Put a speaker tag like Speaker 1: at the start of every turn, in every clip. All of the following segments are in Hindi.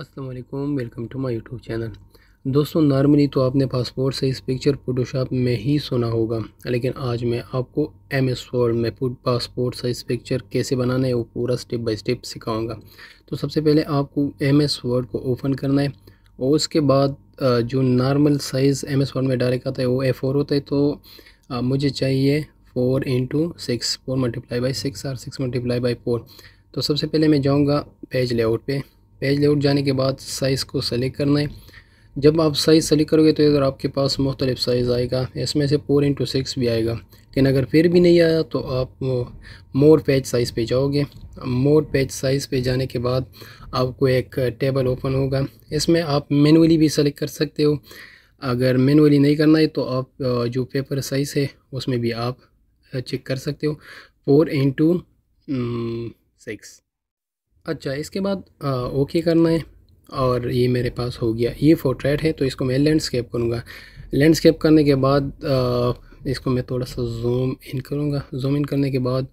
Speaker 1: Aslam welcome to my YouTube channel दोस्तों नॉर्मली तो आपने पासपोर्ट से इस पिक्चर फ़ोटोशॉप में ही सुना होगा लेकिन आज मैं आपको एम एस वर्ड में पासपोर्ट साइज़ पिक्चर कैसे बनाना है वो पूरा स्टेप बाय स्टेप सिखाऊंगा तो सबसे पहले आपको एम एस वर्ड को ओपन करना है और उसके बाद जो normal size M S Word में डायरेक्ट आता है वो ए फोर होता है तो मुझे चाहिए four into six four multiply by six और सिक्स मल्टीप्लाई बाई फोर तो सबसे पहले मैं जाऊँगा पेज लेआउट पर पे। पेज लेआउट जाने के बाद साइज़ को सेलेक्ट करना है जब आप साइज़ सेलेक्ट करोगे तो इधर आपके पास मुख्तलिफ साइज़ आएगा इसमें से फोर इंटू सिक्स भी आएगा लेकिन अगर फिर भी नहीं आया तो आप मोर पेज साइज़ पे जाओगे मोर पेज साइज़ पे जाने के बाद आपको एक टेबल ओपन होगा इसमें आप मैनुअली भी सेलेक्ट कर सकते हो अगर मैनुअली नहीं करना है तो आप जो पेपर साइज़ है उसमें भी आप चेक कर सकते हो फोर इंटू सिक्स अच्छा इसके बाद आ, ओके करना है और ये मेरे पास हो गया ये फोर्ट्रेट है तो इसको मैं लैंडस्केप करूँगा लैंडस्केप करने के बाद आ, इसको मैं थोड़ा सा जूम इन करूँगा जूम इन करने के बाद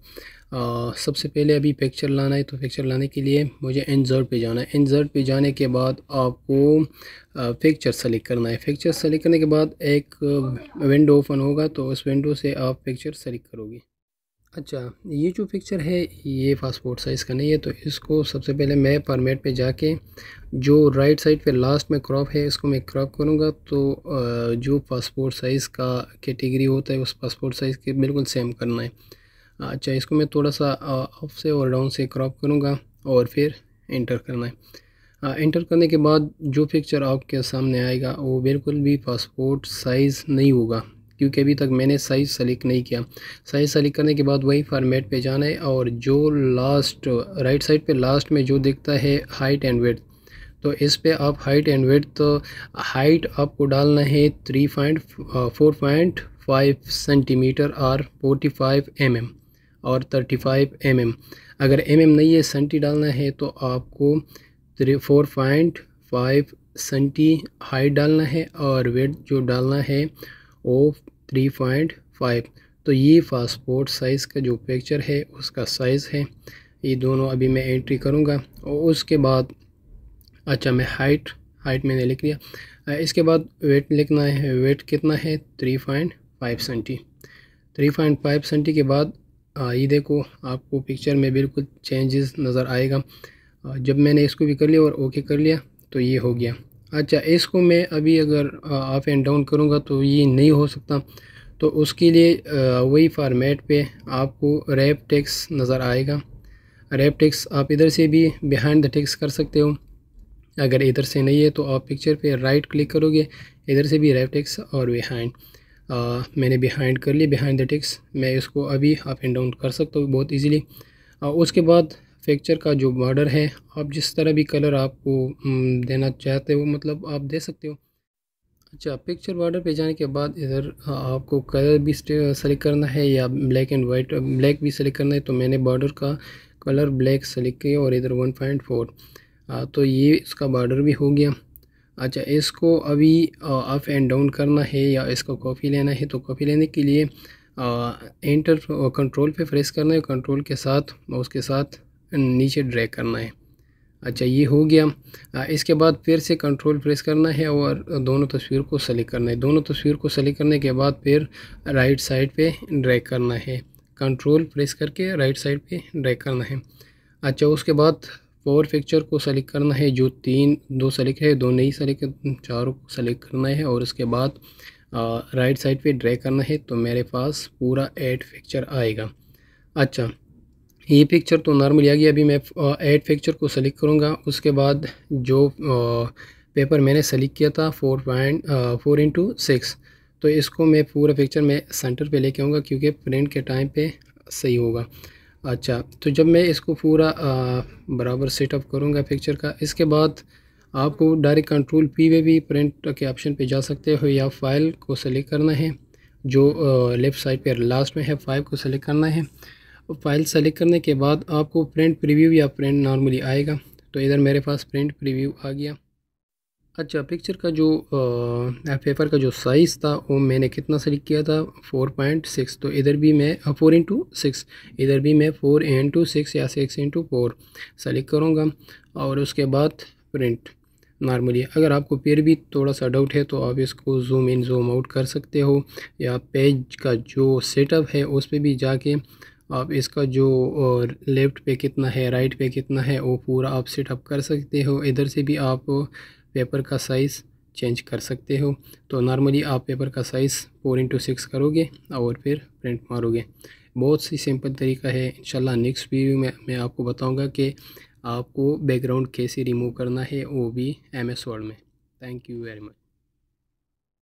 Speaker 1: आ, सबसे पहले अभी पिक्चर लाना है तो पिक्चर लाने के लिए मुझे इंजर्ट पे जाना है इंजर्ट पे जाने के बाद आपको पिक्चर सेलेक्ट करना है पिक्चर सेलेक्ट करने के बाद एक विंडो ओपन होगा तो उस विंडो से आप पिक्चर सेलेक्ट करोगे अच्छा ये जो पिक्चर है ये पासपोर्ट साइज़ का नहीं है तो इसको सबसे पहले मैं परमेट पे जाके जो राइट साइड पे लास्ट में क्रॉप है इसको मैं क्रॉप करूँगा तो जो पासपोर्ट साइज़ का कैटेगरी होता है उस पासपोर्ट साइज़ के बिल्कुल सेम करना है अच्छा इसको मैं थोड़ा सा अप से और डाउन से क्रॉप करूँगा और फिर इंटर करना है इंटर करने के बाद जो पिक्चर आपके सामने आएगा वो बिल्कुल भी पासपोर्ट साइज़ नहीं होगा क्योंकि अभी तक मैंने साइज़ सेलेक्ट नहीं किया साइज़ सेलेक्ट करने के बाद वही फार्मेट पे जाना है और जो लास्ट राइट साइड पे लास्ट में जो दिखता है हाइट एंड वेथ तो इस पे आप हाइट एंड वेथ तो हाइट आपको डालना है three point four point five centimetre और फोर्टी फाइव एम एम और थर्टी फाइव एम एम अगर एम mm एम नहीं है सेंटी डालना है तो आपको three four point five centi height डालना है और वेट जो डालना है ऑफ थ्री पॉइंट फाइव तो ये पासपोर्ट साइज़ का जो पिक्चर है उसका साइज़ है ये दोनों अभी मैं एंट्री करूँगा और उसके बाद अच्छा मैं हाइट हाइट मैंने लिख लिया इसके बाद वेट लिखना है वेट कितना है three point five centi three point five centi के बाद ये देखो आपको पिक्चर में बिल्कुल चेंजेस नज़र आएगा जब मैंने इसको भी कर लिया और ओके कर लिया तो ये हो गया अच्छा इसको मैं अभी अगर अप एंड डाउन करूँगा तो ये नहीं हो सकता तो उसके लिए वही फार्मेट पे आपको रैप टेक्स नज़र आएगा रैप टेक्स आप इधर से भी बिहाइंड द टेक्स कर सकते हो अगर इधर से नहीं है तो आप पिक्चर पे राइट क्लिक करोगे इधर से भी रैप टेक्स और बिहाइंड मैंने बिहाइंड कर ली बिहाइंड द टेक्स मैं इसको अभी अप एंड डाउन कर सकता हूँ बहुत ईजीली उसके बाद फैक्चर का जो बॉर्डर है आप जिस तरह भी कलर आपको हम्म, देना चाहते हो मतलब आप दे सकते हो अच्छा पिक्चर बॉर्डर पे जाने के बाद इधर हाँ, आपको कलर भी सेलेक्ट करना है या ब्लैक एंड वाइट ब्लैक भी सेलेक्ट करना है तो मैंने बॉर्डर का कलर ब्लैक सेलेक्ट किया और इधर वन पॉइंट फोर तो ये इसका बॉर्डर भी हो गया अच्छा इसको अभी अप एंड डाउन करना है या इसको कॉफ़ी लेना है तो कॉफ़ी लेने के लिए इंटर कंट्रोल पे प्रेस करना है कंट्रोल के साथ उसके साथ नीचे ड्रैग करना है अच्छा ये हो गया इसके बाद फिर से कंट्रोल प्रेस करना है और दोनों तस्वीर को सेलेक्ट करना है दोनों तस्वीर को सेलेक्ट करने के बाद फिर राइट साइड पे ड्रैग करना है कंट्रोल प्रेस करके राइट साइड पे ड्रैग करना है अच्छा उसके बाद पावर पिक्चर को सेलेक्ट करना है जो तीन दो सेलेक्ट है दो नहीं सेलेक्ट चारों को सेलेक्ट करना है और उसके बाद राइट साइड पर ड्रैक करना है तो मेरे पास पूरा एड पिक्चर आएगा अच्छा ये e पिक्चर तो नॉर्मली आ गई अभी मैं एड पिक्चर को सेलेक्ट करूँगा उसके बाद जो पेपर मैंने सेलेक्ट किया था four point four into six तो इसको मैं पूरा पिक्चर मैं सेंटर पे लेके आऊँगा क्योंकि प्रिंट के टाइम पे सही होगा अच्छा तो जब मैं इसको पूरा बराबर सेटअप करूँगा पिक्चर का इसके बाद आपको डायरेक्ट कंट्रोल पी में भी प्रिंट के ऑप्शन पे जा सकते हो या फाइल को सेलेक्ट करना है जो लेफ़्ट साइड पर लास्ट में है फाइव को सेलेक्ट करना है फाइल सेलेक्ट करने के बाद आपको प्रिंट प्रीव्यू या प्रिंट नॉर्मली आएगा तो इधर मेरे पास प्रिंट प्रीव्यू आ गया अच्छा पिक्चर का जो पेपर का जो साइज़ था वो मैंने कितना सेलेक्ट किया था फोर पॉइंट सिक्स तो इधर भी मैं फोर इंटू सिक्स इधर भी मैं फोर इंटू सिक्स या सिक्स इंटू फोर सेलेक्ट करूँगा और उसके बाद प्रिंट नॉर्मली अगर आपको फिर भी थोड़ा सा डाउट है तो आप इसको जूम इन जूम आउट कर सकते हो या पेज का जो सेटअप है उस पर भी जाके आप इसका जो लेफ़्ट पे कितना है राइट पे कितना है वो पूरा आप सेटअप कर सकते हो इधर से भी आप पेपर का साइज़ चेंज कर सकते हो तो नॉर्मली आप पेपर का साइज़ फोर इंटू सिक्स करोगे और फिर प्रिंट मारोगे बहुत सी सिंपल तरीका है इंशाल्लाह नेक्स्ट वीडियो में मैं आपको बताऊंगा कि आपको बैकग्राउंड कैसे रिमूव करना है वो भी एम एस वर्ड में थैंक यू वेरी मच